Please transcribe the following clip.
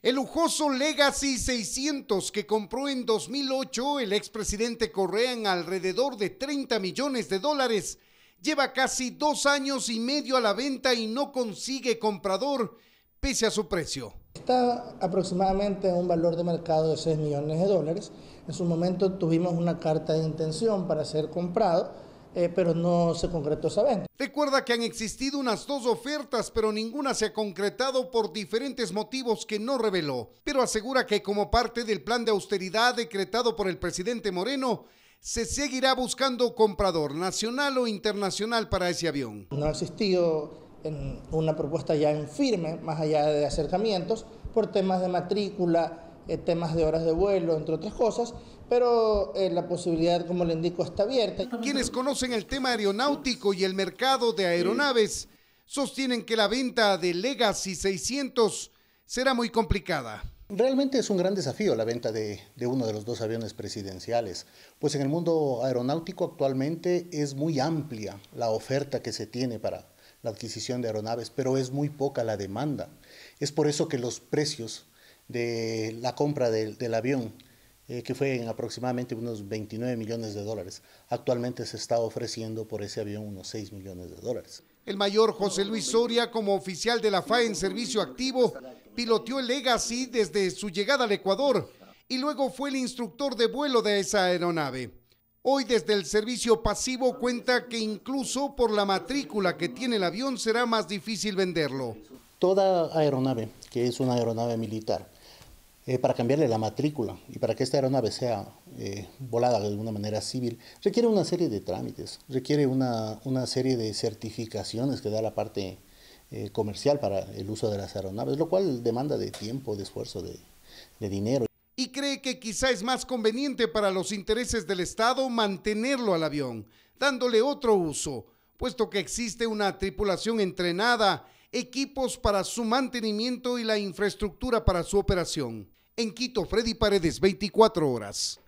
El lujoso Legacy 600 que compró en 2008 el expresidente Correa en alrededor de 30 millones de dólares lleva casi dos años y medio a la venta y no consigue comprador pese a su precio. Está aproximadamente en un valor de mercado de 6 millones de dólares. En su momento tuvimos una carta de intención para ser comprado eh, pero no se concretó esa venta. Recuerda que han existido unas dos ofertas, pero ninguna se ha concretado por diferentes motivos que no reveló, pero asegura que como parte del plan de austeridad decretado por el presidente Moreno, se seguirá buscando comprador nacional o internacional para ese avión. No ha existido una propuesta ya en firme, más allá de acercamientos, por temas de matrícula, eh, temas de horas de vuelo, entre otras cosas, pero eh, la posibilidad, como le indico, está abierta. Quienes conocen el tema aeronáutico y el mercado de aeronaves sostienen que la venta de Legacy 600 será muy complicada. Realmente es un gran desafío la venta de, de, uno de los dos aviones presidenciales, pues en el mundo aeronáutico actualmente es muy amplia la oferta que se tiene para la adquisición de aeronaves, pero es muy poca la demanda. Es por eso que los precios de la compra del, avión, eh, que fue en aproximadamente unos 29 millones de dólares. Actualmente se está ofreciendo por ese avión unos 6 millones de dólares. El mayor José Luis Soria, como oficial de la FA en servicio activo, piloteó el Legacy desde su llegada al Ecuador y luego fue el instructor de vuelo de esa aeronave. Hoy desde el servicio pasivo cuenta que incluso por la matrícula que tiene el avión será más difícil venderlo. Toda aeronave, que es una aeronave militar, eh, para cambiarle la matrícula y para que esta aeronave sea eh, volada de alguna manera civil, requiere una serie de trámites, requiere una, serie de certificaciones que da la parte eh, comercial para el uso de las aeronaves, lo cual demanda de tiempo, de esfuerzo, de dinero. Y cree que quizá es más conveniente para los intereses del Estado mantenerlo al avión, dándole otro uso, puesto que existe una tripulación entrenada, equipos para su mantenimiento y la infraestructura para su operación. En Quito, Freddy Paredes, 24 horas.